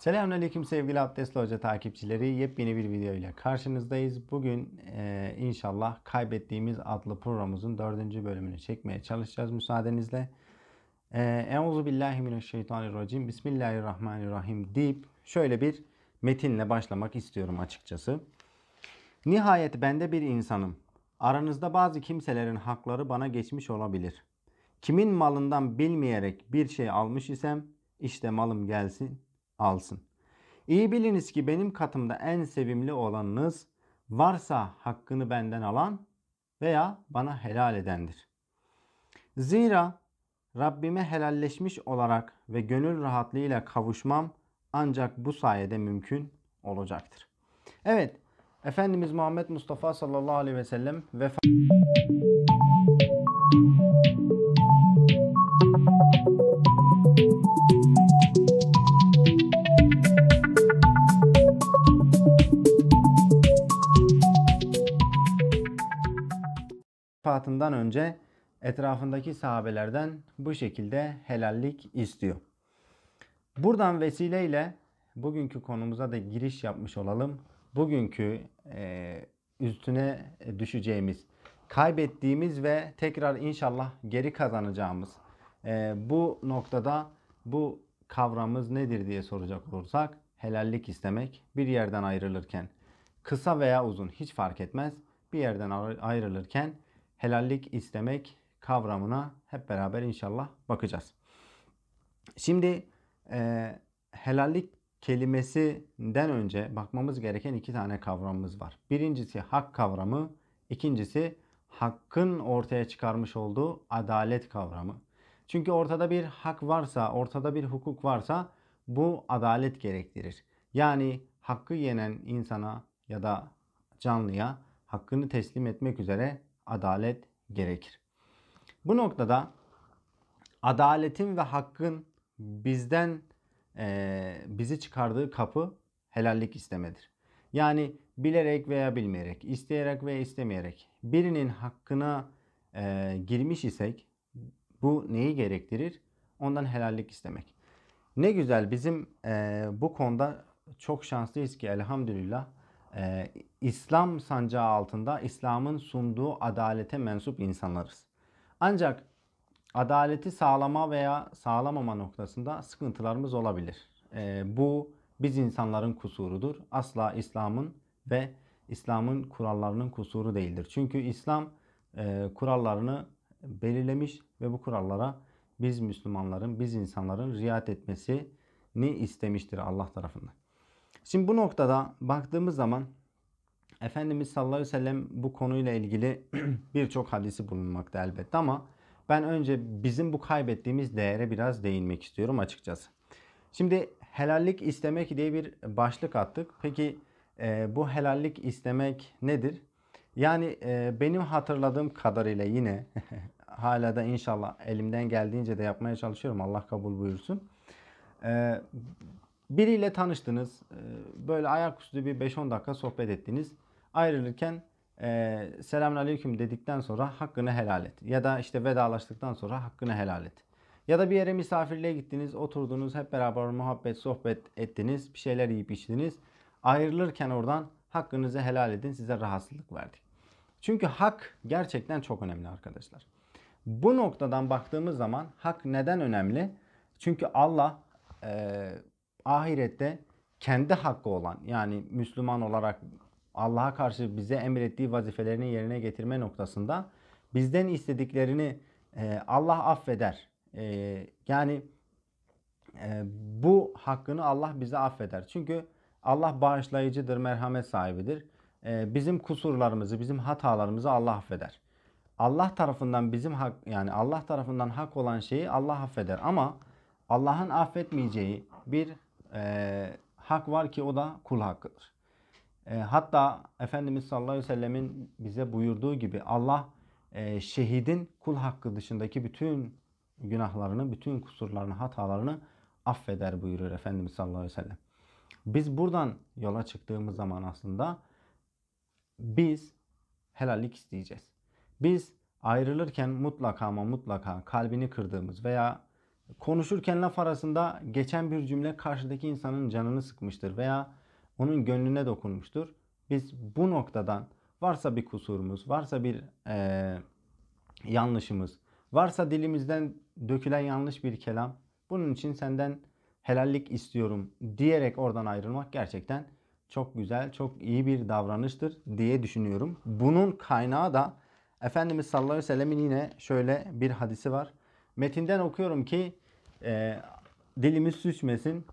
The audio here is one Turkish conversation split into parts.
Selamünaleyküm sevgili Abdestli Hoca takipçileri. Yepyeni bir video ile karşınızdayız. Bugün e, inşallah Kaybettiğimiz adlı programımızın dördüncü bölümünü çekmeye çalışacağız müsaadenizle. E, Euzu billahi mineşşeytanirracim. Bismillahirrahmanirrahim deyip şöyle bir metinle başlamak istiyorum açıkçası. Nihayet ben de bir insanım. Aranızda bazı kimselerin hakları bana geçmiş olabilir. Kimin malından bilmeyerek bir şey almış isem işte malım gelsin alsın. İyi biliniz ki benim katımda en sevimli olanınız varsa hakkını benden alan veya bana helal edendir. Zira Rabbime helalleşmiş olarak ve gönül rahatlığıyla kavuşmam ancak bu sayede mümkün olacaktır. Evet, Efendimiz Muhammed Mustafa sallallahu aleyhi ve sellem vefat vefatından önce etrafındaki sahabelerden bu şekilde helallik istiyor. Buradan vesileyle bugünkü konumuza da giriş yapmış olalım. Bugünkü e, üstüne düşeceğimiz, kaybettiğimiz ve tekrar inşallah geri kazanacağımız e, bu noktada bu kavramımız nedir diye soracak olursak helallik istemek bir yerden ayrılırken kısa veya uzun hiç fark etmez bir yerden ayrılırken helallik istemek kavramına hep beraber inşallah bakacağız. Şimdi e, helallik kelimesinden önce bakmamız gereken iki tane kavramımız var. Birincisi hak kavramı, ikincisi hakkın ortaya çıkarmış olduğu adalet kavramı. Çünkü ortada bir hak varsa, ortada bir hukuk varsa bu adalet gerektirir. Yani hakkı yenen insana ya da canlıya hakkını teslim etmek üzere adalet gerekir. Bu noktada adaletin ve hakkın bizden e, bizi çıkardığı kapı helallik istemedir. Yani bilerek veya bilmeyerek, isteyerek veya istemeyerek birinin hakkına e, girmiş isek bu neyi gerektirir? Ondan helallik istemek. Ne güzel bizim e, bu konuda çok şanslıyız ki elhamdülillah e, İslam sancağı altında İslam'ın sunduğu adalete mensup insanlarız. Ancak adaleti sağlama veya sağlamama noktasında sıkıntılarımız olabilir. E, bu biz insanların kusurudur. Asla İslam'ın ve İslam'ın kurallarının kusuru değildir. Çünkü İslam e, kurallarını belirlemiş ve bu kurallara biz Müslümanların, biz insanların riayet etmesini istemiştir Allah tarafından. Şimdi bu noktada baktığımız zaman Efendimiz sallallahu aleyhi ve sellem bu konuyla ilgili birçok hadisi bulunmakta elbette ama ben önce bizim bu kaybettiğimiz değere biraz değinmek istiyorum açıkçası. Şimdi helallik istemek diye bir başlık attık. Peki e, bu helallik istemek nedir? Yani e, benim hatırladığım kadarıyla yine hala da inşallah elimden geldiğince de yapmaya çalışıyorum. Allah kabul buyursun. E, Biriyle tanıştınız. E, böyle ayaküstü bir 5-10 dakika sohbet ettiniz. Ayrılırken e, selamünaleyküm dedikten sonra hakkını helal et. Ya da işte vedalaştıktan sonra hakkını helal et. Ya da bir yere misafirliğe gittiniz, oturdunuz, hep beraber muhabbet, sohbet ettiniz, bir şeyler yiyip içtiniz. Ayrılırken oradan hakkınızı helal edin, size rahatsızlık verdik. Çünkü hak gerçekten çok önemli arkadaşlar. Bu noktadan baktığımız zaman hak neden önemli? Çünkü Allah e, ahirette kendi hakkı olan yani Müslüman olarak Allah'a karşı bize emrettiği vazifelerini yerine getirme noktasında bizden istediklerini e, Allah affeder. E, yani e, bu hakkını Allah bize affeder. Çünkü Allah bağışlayıcıdır, merhamet sahibidir. E, bizim kusurlarımızı, bizim hatalarımızı Allah affeder. Allah tarafından bizim hak yani Allah tarafından hak olan şeyi Allah affeder ama Allah'ın affetmeyeceği bir e, hak var ki o da kul hakkıdır. E, hatta Efendimiz sallallahu aleyhi ve sellemin bize buyurduğu gibi Allah e, şehidin kul hakkı dışındaki bütün günahlarını, bütün kusurlarını, hatalarını affeder buyuruyor Efendimiz sallallahu aleyhi ve sellem. Biz buradan yola çıktığımız zaman aslında biz helallik isteyeceğiz. Biz ayrılırken mutlaka ama mutlaka kalbini kırdığımız veya konuşurken laf arasında geçen bir cümle karşıdaki insanın canını sıkmıştır veya onun gönlüne dokunmuştur. Biz bu noktadan varsa bir kusurumuz, varsa bir e, yanlışımız, varsa dilimizden dökülen yanlış bir kelam, bunun için senden helallik istiyorum diyerek oradan ayrılmak gerçekten çok güzel, çok iyi bir davranıştır diye düşünüyorum. Bunun kaynağı da Efendimiz sallallahu aleyhi ve sellemin yine şöyle bir hadisi var. Metinden okuyorum ki e, dilimiz süçmesin.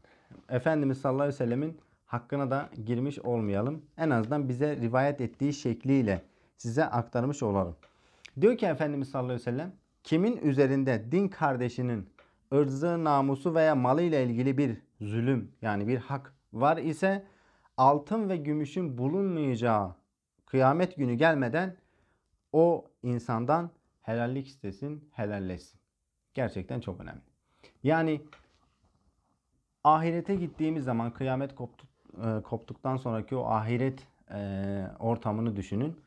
Efendimiz sallallahu aleyhi ve sellemin hakkına da girmiş olmayalım. En azından bize rivayet ettiği şekliyle size aktarmış olalım. Diyor ki Efendimiz sallallahu aleyhi ve sellem kimin üzerinde din kardeşinin ırzı, namusu veya malı ile ilgili bir zulüm yani bir hak var ise altın ve gümüşün bulunmayacağı kıyamet günü gelmeden o insandan helallik istesin, helalleşsin. Gerçekten çok önemli. Yani ahirete gittiğimiz zaman kıyamet koptu, e, koptuktan sonraki o ahiret e, ortamını düşünün.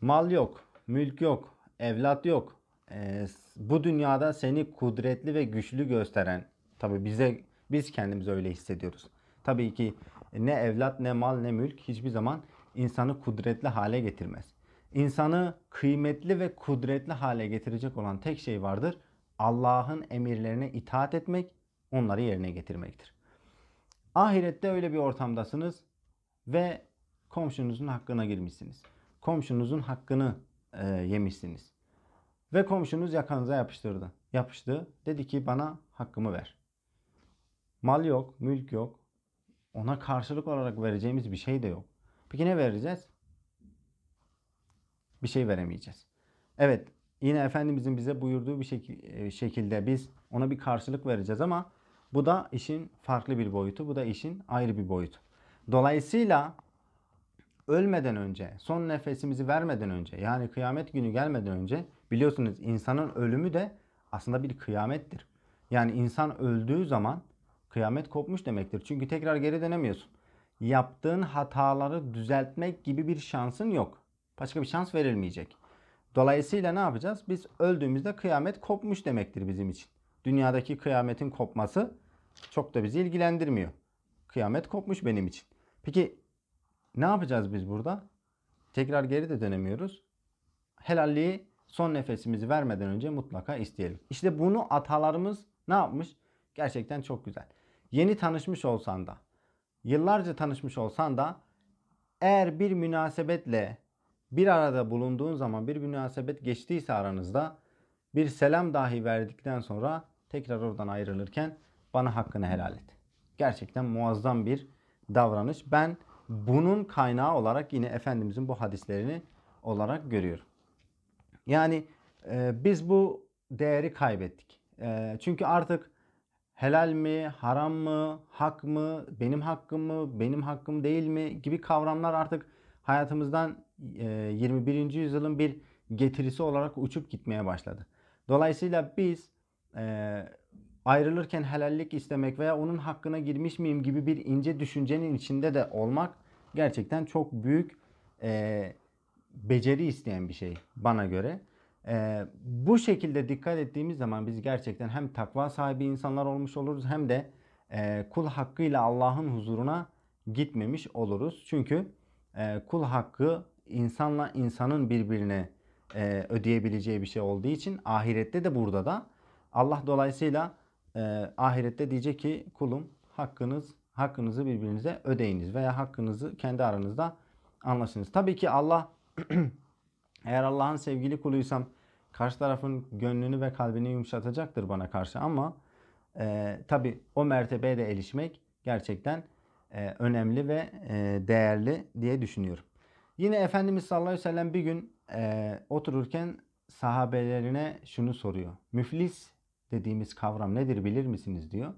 Mal yok, mülk yok, evlat yok. E, bu dünyada seni kudretli ve güçlü gösteren, tabi bize biz kendimiz öyle hissediyoruz. Tabii ki ne evlat ne mal ne mülk hiçbir zaman insanı kudretli hale getirmez. İnsanı kıymetli ve kudretli hale getirecek olan tek şey vardır. Allah'ın emirlerine itaat etmek, onları yerine getirmektir. Ahirette öyle bir ortamdasınız ve komşunuzun hakkına girmişsiniz. Komşunuzun hakkını e, yemişsiniz. Ve komşunuz yakanıza yapıştırdı. Yapıştı. Dedi ki bana hakkımı ver. Mal yok, mülk yok. Ona karşılık olarak vereceğimiz bir şey de yok. Peki ne vereceğiz? Bir şey veremeyeceğiz. Evet, yine Efendimizin bize buyurduğu bir şek- e, şekilde biz ona bir karşılık vereceğiz ama bu da işin farklı bir boyutu. Bu da işin ayrı bir boyutu. Dolayısıyla ölmeden önce, son nefesimizi vermeden önce yani kıyamet günü gelmeden önce biliyorsunuz insanın ölümü de aslında bir kıyamettir. Yani insan öldüğü zaman kıyamet kopmuş demektir. Çünkü tekrar geri dönemiyorsun. Yaptığın hataları düzeltmek gibi bir şansın yok. Başka bir şans verilmeyecek. Dolayısıyla ne yapacağız? Biz öldüğümüzde kıyamet kopmuş demektir bizim için. Dünyadaki kıyametin kopması çok da bizi ilgilendirmiyor. Kıyamet kopmuş benim için. Peki ne yapacağız biz burada? Tekrar geri de dönemiyoruz. Helalliği son nefesimizi vermeden önce mutlaka isteyelim. İşte bunu atalarımız ne yapmış? Gerçekten çok güzel. Yeni tanışmış olsan da, yıllarca tanışmış olsan da eğer bir münasebetle bir arada bulunduğun zaman bir münasebet geçtiyse aranızda bir selam dahi verdikten sonra tekrar oradan ayrılırken bana hakkını helal et. Gerçekten muazzam bir davranış. Ben bunun kaynağı olarak yine Efendimizin bu hadislerini olarak görüyorum. Yani e, biz bu değeri kaybettik. E, çünkü artık helal mi, haram mı, hak mı, benim hakkım mı, benim hakkım değil mi gibi kavramlar artık hayatımızdan 21. yüzyılın bir getirisi olarak uçup gitmeye başladı. Dolayısıyla biz e, ayrılırken helallik istemek veya onun hakkına girmiş miyim gibi bir ince düşüncenin içinde de olmak gerçekten çok büyük e, beceri isteyen bir şey bana göre. E, bu şekilde dikkat ettiğimiz zaman biz gerçekten hem takva sahibi insanlar olmuş oluruz hem de e, kul hakkıyla Allah'ın huzuruna gitmemiş oluruz. Çünkü e, kul hakkı insanla insanın birbirine e, ödeyebileceği bir şey olduğu için ahirette de burada da Allah dolayısıyla e, ahirette diyecek ki kulum hakkınız hakkınızı birbirinize ödeyiniz veya hakkınızı kendi aranızda anlaşınız. Tabii ki Allah eğer Allah'ın sevgili kuluysam karşı tarafın gönlünü ve kalbini yumuşatacaktır bana karşı ama e, tabii o mertebeye de erişmek gerçekten e, önemli ve e, değerli diye düşünüyorum. Yine Efendimiz sallallahu aleyhi ve sellem bir gün e, otururken sahabelerine şunu soruyor. Müflis dediğimiz kavram nedir bilir misiniz diyor.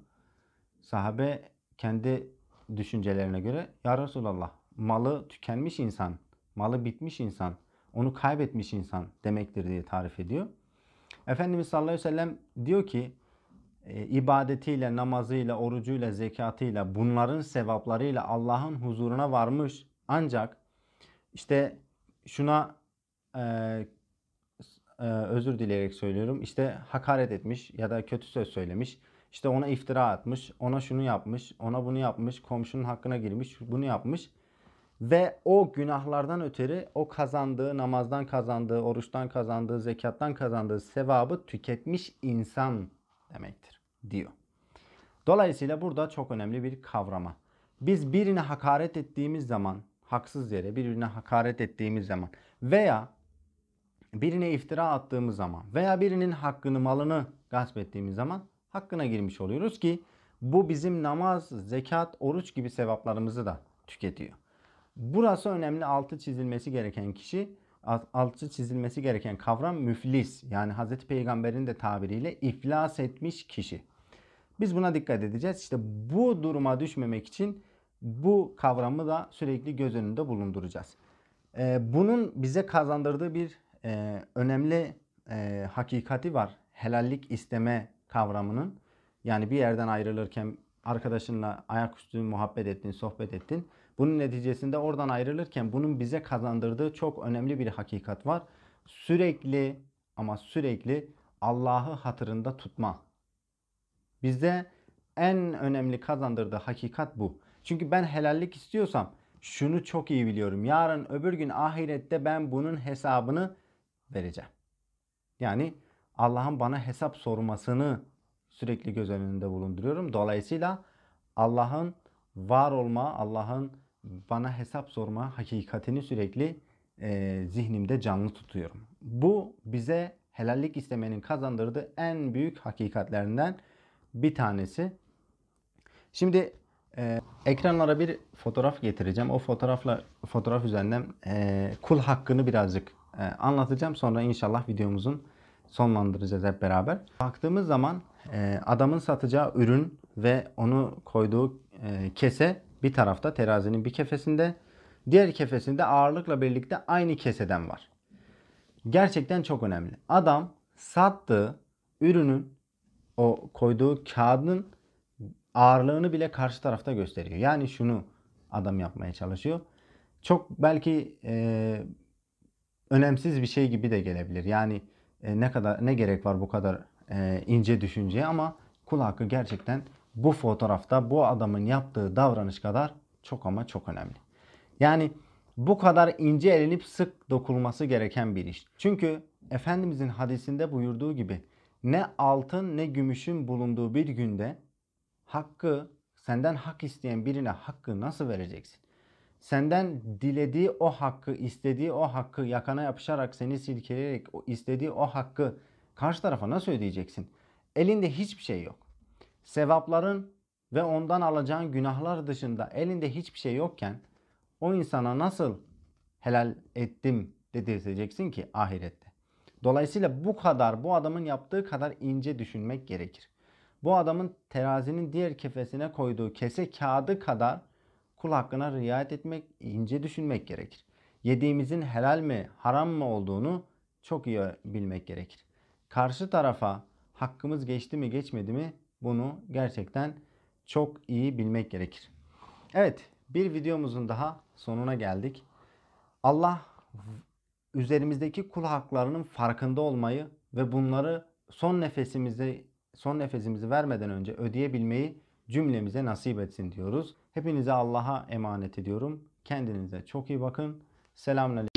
Sahabe kendi düşüncelerine göre ya Resulallah malı tükenmiş insan, malı bitmiş insan, onu kaybetmiş insan demektir diye tarif ediyor. Efendimiz sallallahu aleyhi ve sellem diyor ki e, ibadetiyle, namazıyla, orucuyla, zekatıyla bunların sevaplarıyla Allah'ın huzuruna varmış ancak işte şuna e, e, özür dileyerek söylüyorum. İşte hakaret etmiş ya da kötü söz söylemiş. İşte ona iftira atmış, ona şunu yapmış, ona bunu yapmış, komşunun hakkına girmiş, bunu yapmış. Ve o günahlardan öteri, o kazandığı, namazdan kazandığı, oruçtan kazandığı, zekattan kazandığı sevabı tüketmiş insan demektir diyor. Dolayısıyla burada çok önemli bir kavrama. Biz birine hakaret ettiğimiz zaman haksız yere birbirine hakaret ettiğimiz zaman veya birine iftira attığımız zaman veya birinin hakkını malını gasp ettiğimiz zaman hakkına girmiş oluyoruz ki bu bizim namaz, zekat, oruç gibi sevaplarımızı da tüketiyor. Burası önemli altı çizilmesi gereken kişi altı çizilmesi gereken kavram müflis. Yani Hz. Peygamber'in de tabiriyle iflas etmiş kişi. Biz buna dikkat edeceğiz. İşte bu duruma düşmemek için bu kavramı da sürekli göz önünde bulunduracağız. Ee, bunun bize kazandırdığı bir e, önemli e, hakikati var. Helallik isteme kavramının. Yani bir yerden ayrılırken arkadaşınla ayaküstü muhabbet ettin, sohbet ettin. Bunun neticesinde oradan ayrılırken bunun bize kazandırdığı çok önemli bir hakikat var. Sürekli ama sürekli Allah'ı hatırında tutma. Bize en önemli kazandırdığı hakikat bu. Çünkü ben helallik istiyorsam şunu çok iyi biliyorum. Yarın öbür gün ahirette ben bunun hesabını vereceğim. Yani Allah'ın bana hesap sormasını sürekli göz önünde bulunduruyorum. Dolayısıyla Allah'ın var olma, Allah'ın bana hesap sorma hakikatini sürekli e, zihnimde canlı tutuyorum. Bu bize helallik istemenin kazandırdığı en büyük hakikatlerinden bir tanesi. Şimdi ee, ekranlara bir fotoğraf getireceğim. O fotoğrafla fotoğraf üzerinden e, kul hakkını birazcık e, anlatacağım. Sonra inşallah videomuzun sonlandıracağız hep beraber. Baktığımız zaman e, adamın satacağı ürün ve onu koyduğu e, kese bir tarafta terazinin bir kefesinde, diğer kefesinde ağırlıkla birlikte aynı keseden var. Gerçekten çok önemli. Adam sattığı ürünün o koyduğu kağıdın ağırlığını bile karşı tarafta gösteriyor. Yani şunu adam yapmaya çalışıyor. Çok belki e, önemsiz bir şey gibi de gelebilir. Yani e, ne kadar ne gerek var bu kadar e, ince düşünceye ama kul hakkı gerçekten bu fotoğrafta bu adamın yaptığı davranış kadar çok ama çok önemli. Yani bu kadar ince elenip sık dokulması gereken bir iş. Çünkü Efendimizin hadisinde buyurduğu gibi ne altın ne gümüşün bulunduğu bir günde hakkı senden hak isteyen birine hakkı nasıl vereceksin? Senden dilediği o hakkı, istediği o hakkı yakana yapışarak seni silkeleyerek istediği o hakkı karşı tarafa nasıl ödeyeceksin? Elinde hiçbir şey yok. Sevapların ve ondan alacağın günahlar dışında elinde hiçbir şey yokken o insana nasıl helal ettim dedirteceksin ki ahirette. Dolayısıyla bu kadar bu adamın yaptığı kadar ince düşünmek gerekir. Bu adamın terazinin diğer kefesine koyduğu kese kağıdı kadar kul hakkına riayet etmek, ince düşünmek gerekir. Yediğimizin helal mi, haram mı olduğunu çok iyi bilmek gerekir. Karşı tarafa hakkımız geçti mi, geçmedi mi bunu gerçekten çok iyi bilmek gerekir. Evet, bir videomuzun daha sonuna geldik. Allah üzerimizdeki kul haklarının farkında olmayı ve bunları son nefesimizde son nefesimizi vermeden önce ödeyebilmeyi cümlemize nasip etsin diyoruz. Hepinize Allah'a emanet ediyorum. Kendinize çok iyi bakın. Selamünaleyküm.